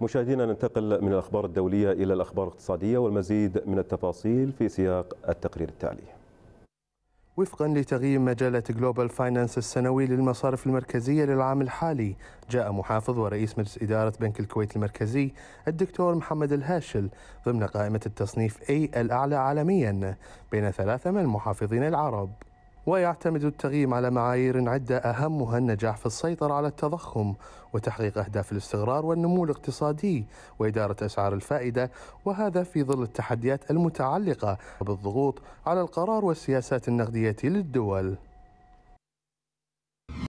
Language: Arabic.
مشاهدينا ننتقل من الأخبار الدولية إلى الأخبار الاقتصادية والمزيد من التفاصيل في سياق التقرير التالي وفقا لتقييم مجلة جلوبال فاينانس السنوي للمصارف المركزية للعام الحالي جاء محافظ ورئيس مجلس إدارة بنك الكويت المركزي الدكتور محمد الهاشل ضمن قائمة التصنيف A الأعلى عالميا بين ثلاثة من المحافظين العرب ويعتمد التغييم على معايير عدة أهمها النجاح في السيطرة على التضخم وتحقيق أهداف الاستقرار والنمو الاقتصادي وإدارة أسعار الفائدة وهذا في ظل التحديات المتعلقة بالضغوط على القرار والسياسات النقدية للدول